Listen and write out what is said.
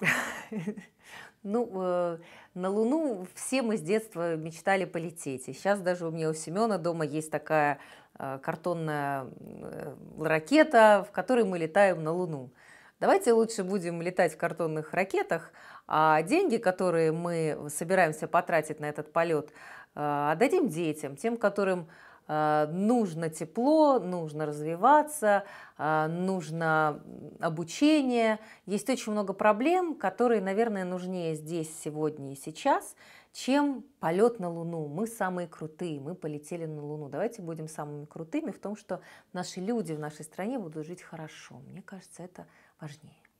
Ну, э, на Луну все мы с детства мечтали полететь. И сейчас даже у меня у Семена дома есть такая э, картонная э, ракета, в которой мы летаем на Луну. Давайте лучше будем летать в картонных ракетах, а деньги, которые мы собираемся потратить на этот полет, отдадим детям, тем, которым Э, нужно тепло, нужно развиваться, э, нужно обучение. Есть очень много проблем, которые, наверное, нужнее здесь, сегодня и сейчас, чем полет на Луну. Мы самые крутые, мы полетели на Луну. Давайте будем самыми крутыми в том, что наши люди в нашей стране будут жить хорошо. Мне кажется, это важнее.